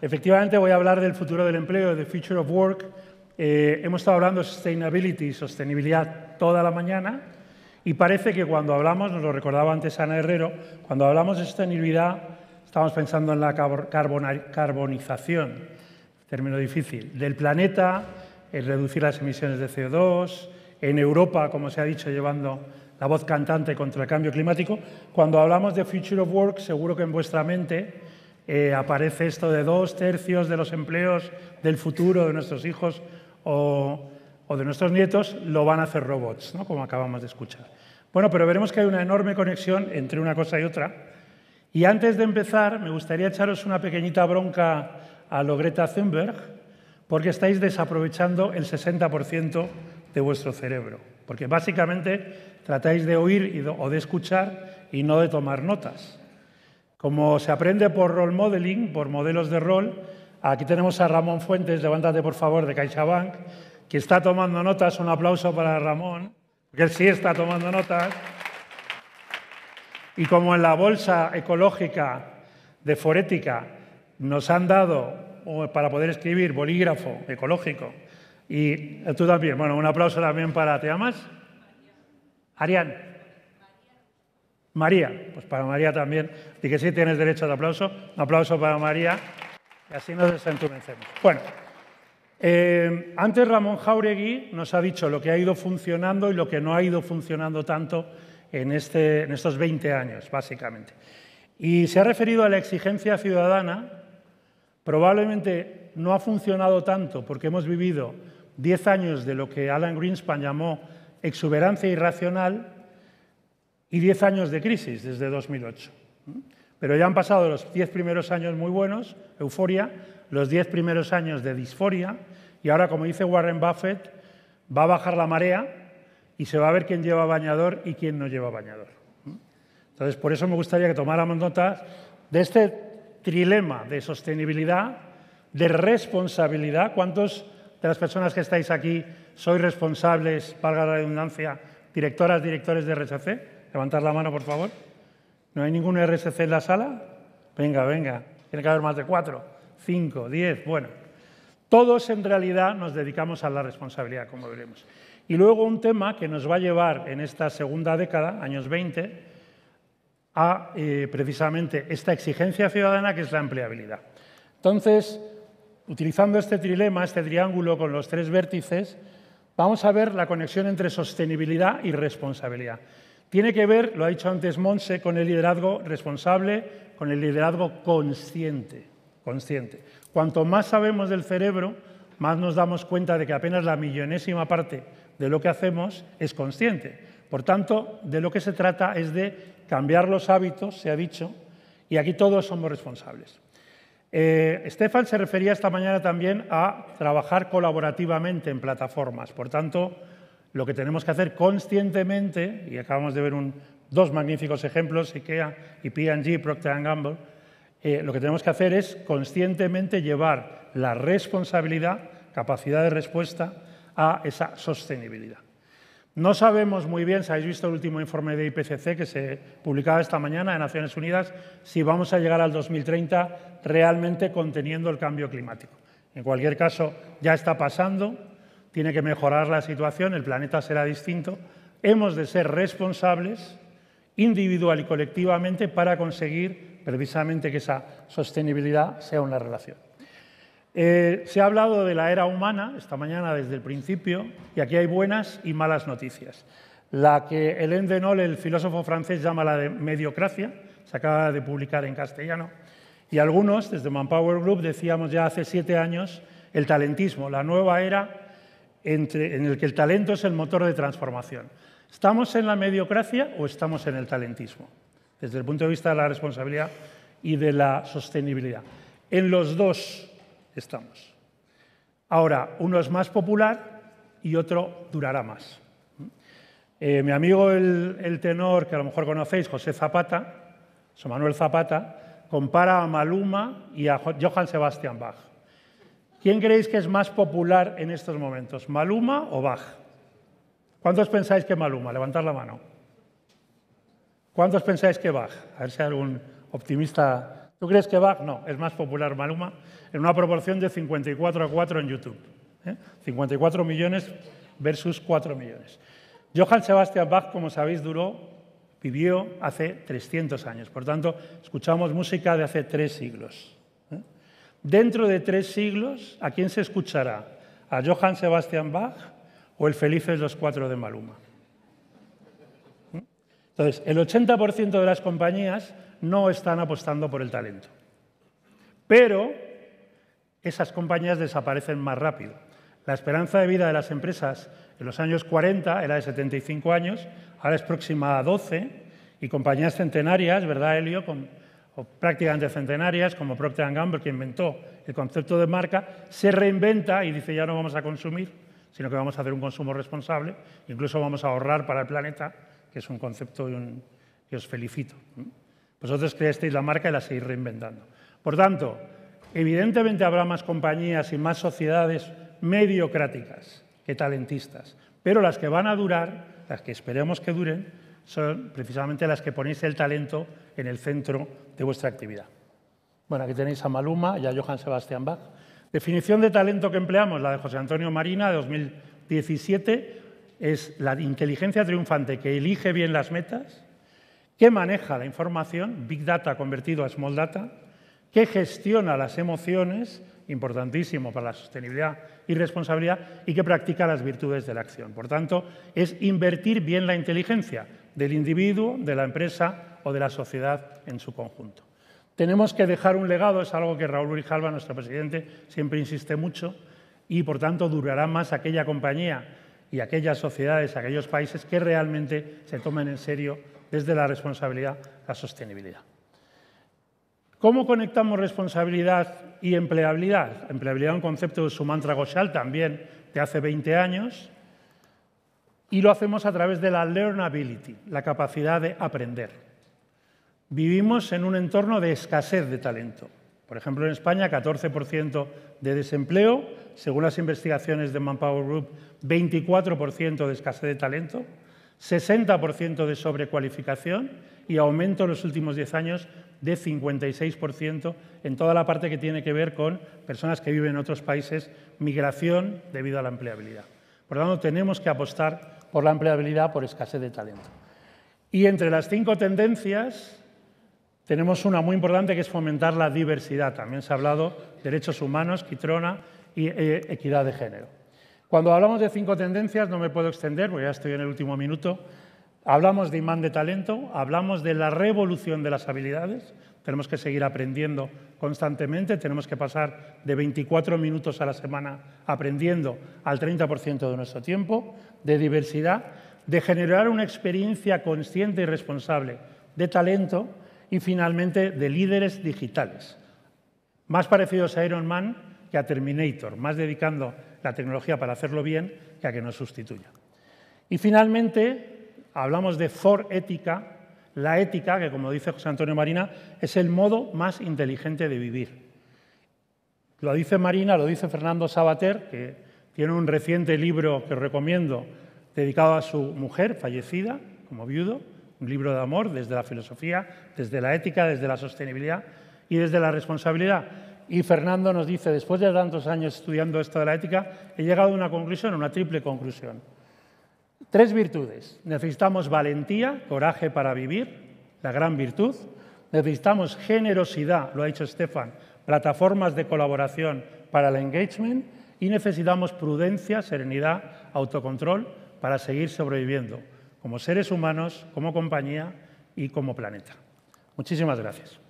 Efectivamente, voy a hablar del futuro del empleo, de Future of Work. Eh, hemos estado hablando de sustainability, sostenibilidad, toda la mañana. Y parece que cuando hablamos, nos lo recordaba antes Ana Herrero, cuando hablamos de sostenibilidad, estamos pensando en la carbonización, término difícil, del planeta, en reducir las emisiones de CO2, en Europa, como se ha dicho, llevando la voz cantante contra el cambio climático. Cuando hablamos de Future of Work, seguro que en vuestra mente eh, aparece esto de dos tercios de los empleos del futuro de nuestros hijos o, de nuestros nietos lo van a hacer robots, ¿no? como acabamos de escuchar. Bueno, pero veremos que hay una enorme conexión entre una cosa y otra. Y antes de empezar, me gustaría echaros una pequeñita bronca a Logreta Greta porque estáis desaprovechando el 60% de vuestro cerebro. Porque básicamente tratáis de oír o de escuchar y no de tomar notas. Como se aprende por role modeling, por modelos de rol, aquí tenemos a Ramón Fuentes, levántate por favor, de CaixaBank, que está tomando notas. Un aplauso para Ramón, que él sí está tomando notas. Y como en la bolsa ecológica de Forética nos han dado para poder escribir bolígrafo ecológico, y tú también, bueno, un aplauso también para, ¿te Amas, Arián. María, pues para María también. Y que sí tienes derecho de aplauso. Un aplauso para María. Y así nos desentumecemos. Bueno, eh, antes Ramón Jauregui nos ha dicho lo que ha ido funcionando y lo que no ha ido funcionando tanto en, este, en estos 20 años, básicamente. Y se ha referido a la exigencia ciudadana. Probablemente no ha funcionado tanto porque hemos vivido 10 años de lo que Alan Greenspan llamó exuberancia irracional y 10 años de crisis desde 2008. Pero ya han pasado los 10 primeros años muy buenos, euforia, los 10 primeros años de disforia, y ahora, como dice Warren Buffett, va a bajar la marea y se va a ver quién lleva bañador y quién no lleva bañador. Entonces, por eso me gustaría que tomáramos notas de este trilema de sostenibilidad, de responsabilidad. ¿Cuántos de las personas que estáis aquí sois responsables, valga la redundancia, directoras, directores de RSC? Levantar la mano, por favor. ¿No hay ningún RSC en la sala? Venga, venga. Tiene que haber más de cuatro, cinco, diez. Bueno, todos en realidad nos dedicamos a la responsabilidad, como veremos. Y luego un tema que nos va a llevar en esta segunda década, años 20, a eh, precisamente esta exigencia ciudadana que es la empleabilidad. Entonces, utilizando este trilema, este triángulo con los tres vértices, vamos a ver la conexión entre sostenibilidad y responsabilidad. Tiene que ver, lo ha dicho antes Monse, con el liderazgo responsable, con el liderazgo consciente. consciente. Cuanto más sabemos del cerebro, más nos damos cuenta de que apenas la millonésima parte de lo que hacemos es consciente. Por tanto, de lo que se trata es de cambiar los hábitos, se ha dicho, y aquí todos somos responsables. Eh, se refería esta mañana también a trabajar colaborativamente en plataformas. Por tanto, lo que tenemos que hacer conscientemente, y acabamos de ver dos magníficos ejemplos, IKEA y P&G, Procter Gamble, eh, lo que tenemos que hacer es conscientemente llevar la responsabilidad, capacidad de respuesta, a esa sostenibilidad. No sabemos muy bien, si habéis visto el último informe de IPCC que se publicaba esta mañana en Naciones Unidas, si vamos a llegar al 2030 realmente conteniendo el cambio climático. En cualquier caso, ya está pasando, tiene que mejorar la situación, el planeta será distinto. Hemos de ser responsables individual y colectivamente para conseguir precisamente que esa sostenibilidad sea una relación. Eh, se ha hablado de la era humana esta mañana desde el principio y aquí hay buenas y malas noticias. La que Hélène Denol, el filósofo francés, llama la de mediocracia, se acaba de publicar en castellano, y algunos, desde Manpower Group, decíamos ya hace siete años, el talentismo, la nueva era en el que el talento es el motor de transformación. ¿Estamos en la mediocracia o estamos en el talentismo? Desde el punto de vista de la responsabilidad y de la sostenibilidad. En los dos estamos. Ahora, uno es más popular y otro durará más. Eh, mi amigo el, tenor, que a lo mejor conocéis, José Zapata, José Manuel Zapata, compara a Maluma y a Johann Sebastian Bach. ¿Quién creéis que es más popular en estos momentos, Maluma o Bach? ¿Cuántos pensáis que Maluma? Levantad la mano. ¿Cuántos pensáis que Bach? A ver si hay algún optimista. ¿Tú crees que Bach? No, es más popular Maluma en una proporción de 54 a 4 en YouTube. 54 ¿eh? millones versus 4 millones. Johann Sebastian Bach, como sabéis, duró, vivió hace 300 años. Por tanto, escuchamos música de hace tres siglos. Dentro de tres siglos, ¿a quién se escuchará? ¿A Johann Sebastian Bach o el Felices los Cuatro de Maluma? ¿Mm? Entonces, el 80% de las compañías no están apostando por el talento. Pero esas compañías desaparecen más rápido. La esperanza de vida de las empresas en los años 40 era de 75 años, ahora es próxima a 12, y compañías centenarias, ¿verdad, Helio? o prácticamente centenarias, como Procter Gamble, que inventó el concepto de marca, se reinventa y dice ya no vamos a consumir, sino que vamos a hacer un consumo responsable, incluso vamos a ahorrar para el planeta, que es un concepto un, que os felicito. Vosotros creasteis la marca y la seguís reinventando. Por tanto, evidentemente habrá más compañías y más sociedades mediocráticas que talentistas, pero las que van a durar, las que esperemos que duren, son precisamente las que ponéis el talento en el centro de vuestra actividad. Bueno, aquí tenéis a Maluma y a Johann Sebastian Bach. Definición de talento que empleamos, la de José Antonio Marina de 2017, es la inteligencia triunfante que elige bien las metas, que maneja la información, Big Data convertido a Small Data, que gestiona las emociones, importantísimo para la sostenibilidad y responsabilidad, y que practica las virtudes de la acción. Por tanto, es invertir bien la inteligencia, del individuo, de la empresa o de la sociedad en su conjunto. Tenemos que dejar un legado, es algo que Raúl Urijalba, nuestro presidente, siempre insiste mucho, y por tanto durará más aquella compañía y aquellas sociedades, aquellos países que realmente se tomen en serio desde la responsabilidad la sostenibilidad. ¿Cómo conectamos responsabilidad y empleabilidad? Empleabilidad es un concepto de Sumantra Ghoshal también de hace 20 años, y lo hacemos a través de la learnability, la capacidad de aprender. Vivimos en un entorno de escasez de talento. Por ejemplo, en España, 14% de desempleo, según las investigaciones de Manpower Group, 24% de escasez de talento, 60% de sobrecualificación y aumento en los últimos 10 años de 56% en toda la parte que tiene que ver con personas que viven en otros países, migración debido a la empleabilidad. Por lo tanto, tenemos que apostar por la empleabilidad, por escasez de talento. Y entre las cinco tendencias tenemos una muy importante que es fomentar la diversidad. También se ha hablado derechos humanos, quitrona y eh, equidad de género. Cuando hablamos de cinco tendencias, no me puedo extender porque ya estoy en el último minuto, hablamos de imán de talento, hablamos de la revolución de las habilidades, tenemos que seguir aprendiendo constantemente, tenemos que pasar de 24 minutos a la semana aprendiendo al 30% de nuestro tiempo, de diversidad, de generar una experiencia consciente y responsable de talento y finalmente de líderes digitales, más parecidos a Iron Man que a Terminator, más dedicando la tecnología para hacerlo bien que a que nos sustituya. Y finalmente, hablamos de for ética la ética, que como dice José Antonio Marina, es el modo más inteligente de vivir. Lo dice Marina, lo dice Fernando Sabater, que tiene un reciente libro que os recomiendo dedicado a su mujer fallecida como viudo, un libro de amor desde la filosofía, desde la ética, desde la sostenibilidad y desde la responsabilidad. Y Fernando nos dice, después de tantos años estudiando esto de la ética, he llegado a una conclusión, una triple conclusión. Tres virtudes. Necesitamos valentía, coraje para vivir, la gran virtud. Necesitamos generosidad, lo ha dicho Stefan, plataformas de colaboración para el engagement y necesitamos prudencia, serenidad, autocontrol para seguir sobreviviendo como seres humanos, como compañía y como planeta. Muchísimas gracias.